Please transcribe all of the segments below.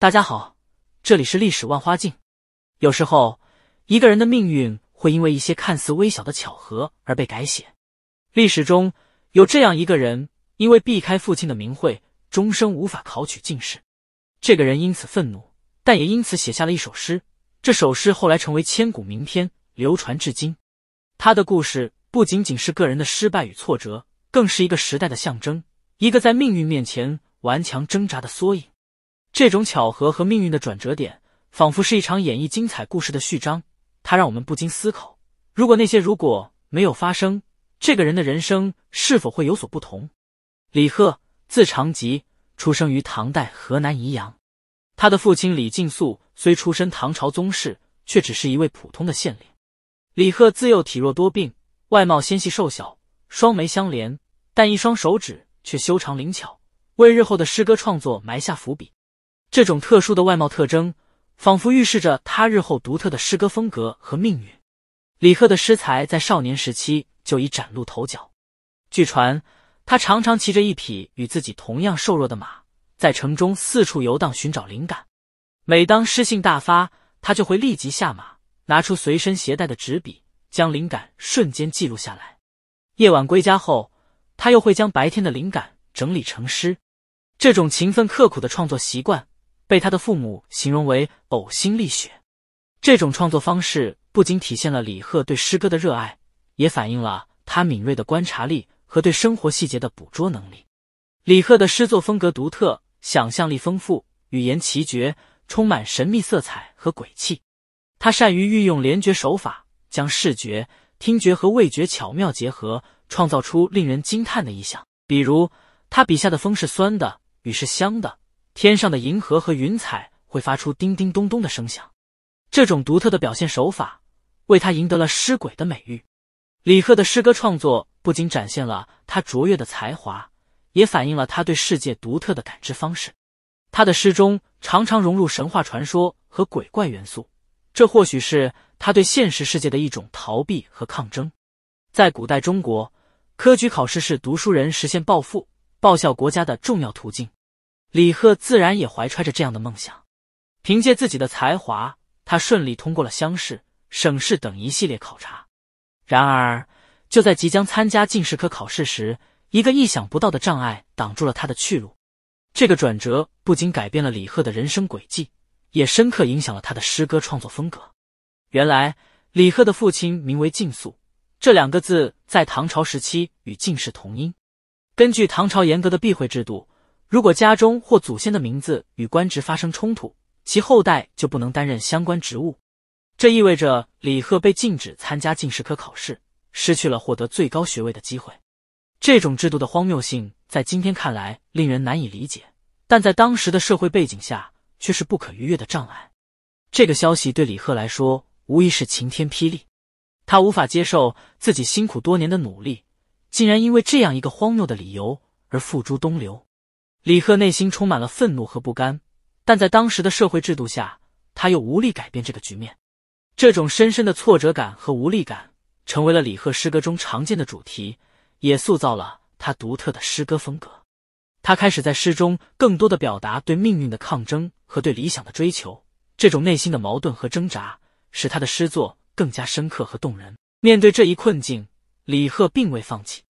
大家好，这里是历史万花镜。有时候，一个人的命运会因为一些看似微小的巧合而被改写。历史中有这样一个人，因为避开父亲的名讳，终生无法考取进士。这个人因此愤怒，但也因此写下了一首诗。这首诗后来成为千古名篇，流传至今。他的故事不仅仅是个人的失败与挫折，更是一个时代的象征，一个在命运面前顽强挣扎的缩影。这种巧合和命运的转折点，仿佛是一场演绎精彩故事的序章。它让我们不禁思考：如果那些如果没有发生，这个人的人生是否会有所不同？李贺，字长吉，出生于唐代河南宜阳。他的父亲李靖素虽出身唐朝宗室，却只是一位普通的县令。李贺自幼体弱多病，外貌纤细瘦小，双眉相连，但一双手指却修长灵巧，为日后的诗歌创作埋下伏笔。这种特殊的外貌特征，仿佛预示着他日后独特的诗歌风格和命运。李贺的诗才在少年时期就已崭露头角。据传，他常常骑着一匹与自己同样瘦弱的马，在城中四处游荡，寻找灵感。每当诗兴大发，他就会立即下马，拿出随身携带的纸笔，将灵感瞬间记录下来。夜晚归家后，他又会将白天的灵感整理成诗。这种勤奋刻苦的创作习惯。被他的父母形容为呕心沥血，这种创作方式不仅体现了李贺对诗歌的热爱，也反映了他敏锐的观察力和对生活细节的捕捉能力。李贺的诗作风格独特，想象力丰富，语言奇绝，充满神秘色彩和鬼气。他善于运用联觉手法，将视觉、听觉和味觉巧妙结合，创造出令人惊叹的意象。比如，他笔下的风是酸的，雨是香的。天上的银河和云彩会发出叮叮咚咚的声响，这种独特的表现手法为他赢得了“诗鬼”的美誉。李贺的诗歌创作不仅展现了他卓越的才华，也反映了他对世界独特的感知方式。他的诗中常常融入神话传说和鬼怪元素，这或许是他对现实世界的一种逃避和抗争。在古代中国，科举考试是读书人实现抱负、报效国家的重要途径。李贺自然也怀揣着这样的梦想，凭借自己的才华，他顺利通过了乡试、省试等一系列考察。然而，就在即将参加进士科考试时，一个意想不到的障碍挡住了他的去路。这个转折不仅改变了李贺的人生轨迹，也深刻影响了他的诗歌创作风格。原来，李贺的父亲名为“晋素”，这两个字在唐朝时期与“进士”同音。根据唐朝严格的避讳制度。如果家中或祖先的名字与官职发生冲突，其后代就不能担任相关职务。这意味着李贺被禁止参加进士科考试，失去了获得最高学位的机会。这种制度的荒谬性在今天看来令人难以理解，但在当时的社会背景下却是不可逾越的障碍。这个消息对李贺来说无疑是晴天霹雳，他无法接受自己辛苦多年的努力竟然因为这样一个荒谬的理由而付诸东流。李贺内心充满了愤怒和不甘，但在当时的社会制度下，他又无力改变这个局面。这种深深的挫折感和无力感，成为了李贺诗歌中常见的主题，也塑造了他独特的诗歌风格。他开始在诗中更多的表达对命运的抗争和对理想的追求。这种内心的矛盾和挣扎，使他的诗作更加深刻和动人。面对这一困境，李贺并未放弃，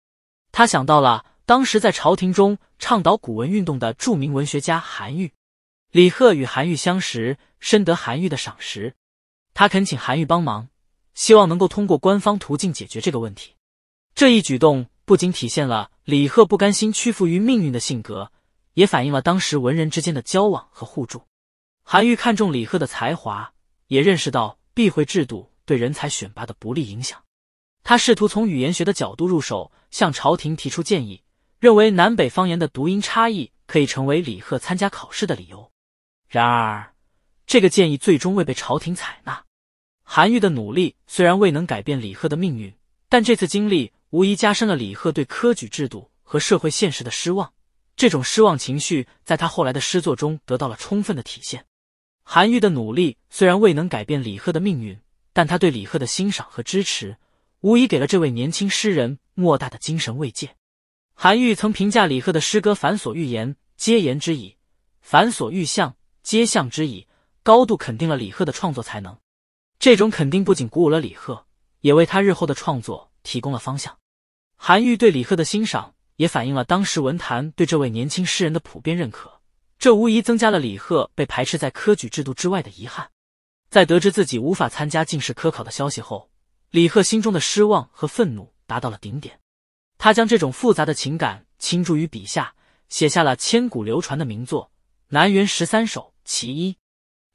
他想到了。当时在朝廷中倡导古文运动的著名文学家韩愈，李贺与韩愈相识，深得韩愈的赏识。他恳请韩愈帮忙，希望能够通过官方途径解决这个问题。这一举动不仅体现了李贺不甘心屈服于命运的性格，也反映了当时文人之间的交往和互助。韩愈看中李贺的才华，也认识到避讳制度对人才选拔的不利影响。他试图从语言学的角度入手，向朝廷提出建议。认为南北方言的读音差异可以成为李贺参加考试的理由，然而这个建议最终未被朝廷采纳。韩愈的努力虽然未能改变李贺的命运，但这次经历无疑加深了李贺对科举制度和社会现实的失望。这种失望情绪在他后来的诗作中得到了充分的体现。韩愈的努力虽然未能改变李贺的命运，但他对李贺的欣赏和支持，无疑给了这位年轻诗人莫大的精神慰藉。韩愈曾评价李贺的诗歌：“繁所欲言，皆言之矣；繁所欲象，皆象之矣。”高度肯定了李贺的创作才能。这种肯定不仅鼓舞了李贺，也为他日后的创作提供了方向。韩愈对李贺的欣赏，也反映了当时文坛对这位年轻诗人的普遍认可。这无疑增加了李贺被排斥在科举制度之外的遗憾。在得知自己无法参加进士科考的消息后，李贺心中的失望和愤怒达到了顶点。他将这种复杂的情感倾注于笔下，写下了千古流传的名作《南园十三首·其一》。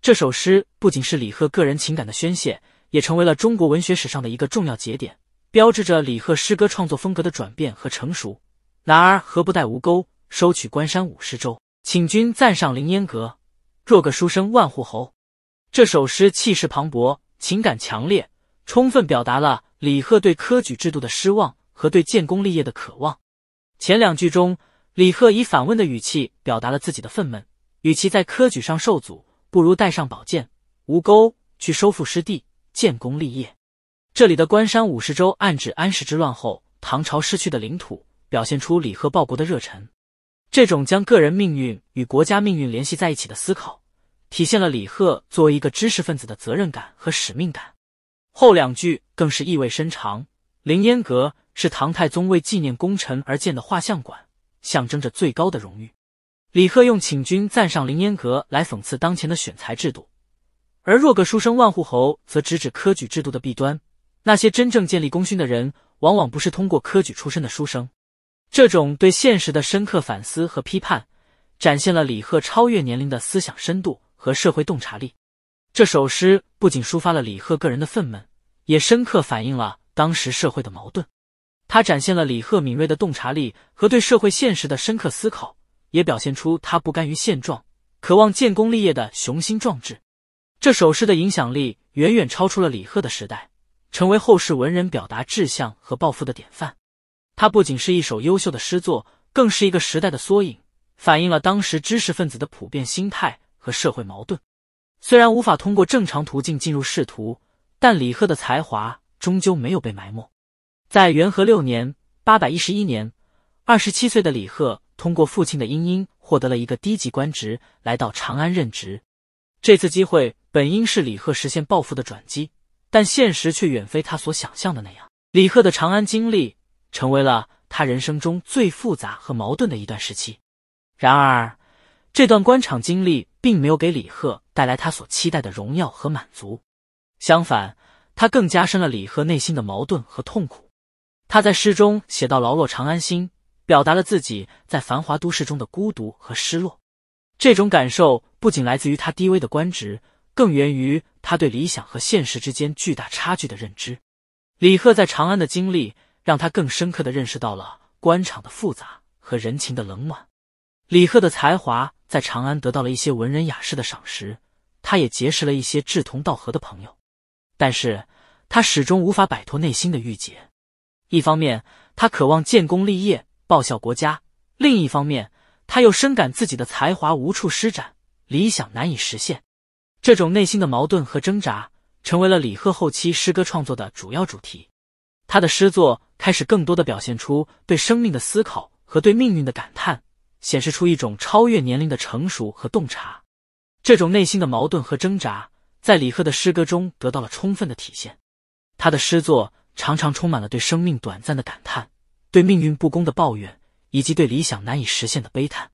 这首诗不仅是李贺个人情感的宣泄，也成为了中国文学史上的一个重要节点，标志着李贺诗歌创作风格的转变和成熟。“男儿何不带吴钩，收取关山五十州？请君暂上凌烟阁，若个书生万户侯？”这首诗气势磅礴，情感强烈，充分表达了李贺对科举制度的失望。和对建功立业的渴望。前两句中，李贺以反问的语气表达了自己的愤懑，与其在科举上受阻，不如带上宝剑、吴钩去收复失地、建功立业。这里的“关山五十州”暗指安史之乱后唐朝失去的领土，表现出李贺报国的热忱。这种将个人命运与国家命运联系在一起的思考，体现了李贺作为一个知识分子的责任感和使命感。后两句更是意味深长，“凌烟阁”。是唐太宗为纪念功臣而建的画像馆，象征着最高的荣誉。李贺用“请君暂上凌烟阁”来讽刺当前的选才制度，而“若个书生万户侯”则直指科举制度的弊端。那些真正建立功勋的人，往往不是通过科举出身的书生。这种对现实的深刻反思和批判，展现了李贺超越年龄的思想深度和社会洞察力。这首诗不仅抒发了李贺个人的愤懑，也深刻反映了当时社会的矛盾。他展现了李贺敏锐的洞察力和对社会现实的深刻思考，也表现出他不甘于现状、渴望建功立业的雄心壮志。这首诗的影响力远远超出了李贺的时代，成为后世文人表达志向和抱负的典范。它不仅是一首优秀的诗作，更是一个时代的缩影，反映了当时知识分子的普遍心态和社会矛盾。虽然无法通过正常途径进入仕途，但李贺的才华终究没有被埋没。在元和六年（八百一十一年），二十七岁的李贺通过父亲的殷殷获得了一个低级官职，来到长安任职。这次机会本应是李贺实现抱负的转机，但现实却远非他所想象的那样。李贺的长安经历成为了他人生中最复杂和矛盾的一段时期。然而，这段官场经历并没有给李贺带来他所期待的荣耀和满足，相反，他更加深了李贺内心的矛盾和痛苦。他在诗中写到“劳落长安心”，表达了自己在繁华都市中的孤独和失落。这种感受不仅来自于他低微的官职，更源于他对理想和现实之间巨大差距的认知。李贺在长安的经历，让他更深刻的认识到了官场的复杂和人情的冷暖。李贺的才华在长安得到了一些文人雅士的赏识，他也结识了一些志同道合的朋友，但是他始终无法摆脱内心的郁结。一方面，他渴望建功立业，报效国家；另一方面，他又深感自己的才华无处施展，理想难以实现。这种内心的矛盾和挣扎，成为了李贺后期诗歌创作的主要主题。他的诗作开始更多的表现出对生命的思考和对命运的感叹，显示出一种超越年龄的成熟和洞察。这种内心的矛盾和挣扎，在李贺的诗歌中得到了充分的体现。他的诗作。常常充满了对生命短暂的感叹，对命运不公的抱怨，以及对理想难以实现的悲叹。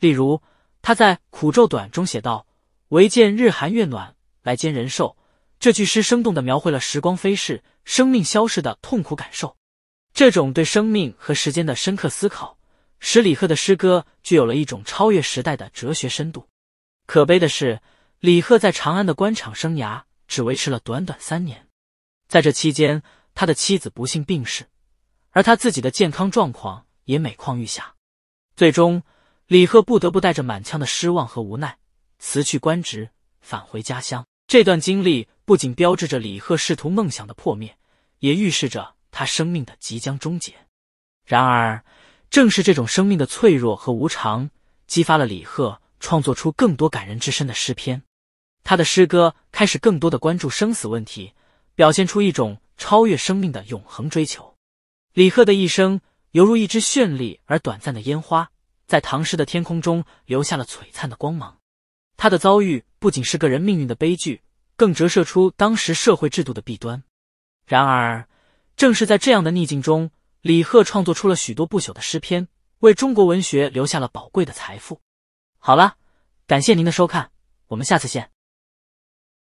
例如，他在《苦咒短》中写道：“唯见日寒月暖，来煎人寿。”这句诗生动地描绘了时光飞逝、生命消逝的痛苦感受。这种对生命和时间的深刻思考，使李贺的诗歌具有了一种超越时代的哲学深度。可悲的是，李贺在长安的官场生涯只维持了短短三年，在这期间。他的妻子不幸病逝，而他自己的健康状况也每况愈下，最终李贺不得不带着满腔的失望和无奈辞去官职，返回家乡。这段经历不仅标志着李贺仕途梦想的破灭，也预示着他生命的即将终结。然而，正是这种生命的脆弱和无常，激发了李贺创作出更多感人至深的诗篇。他的诗歌开始更多的关注生死问题，表现出一种。超越生命的永恒追求，李贺的一生犹如一支绚丽而短暂的烟花，在唐诗的天空中留下了璀璨的光芒。他的遭遇不仅是个人命运的悲剧，更折射出当时社会制度的弊端。然而，正是在这样的逆境中，李贺创作出了许多不朽的诗篇，为中国文学留下了宝贵的财富。好了，感谢您的收看，我们下次见。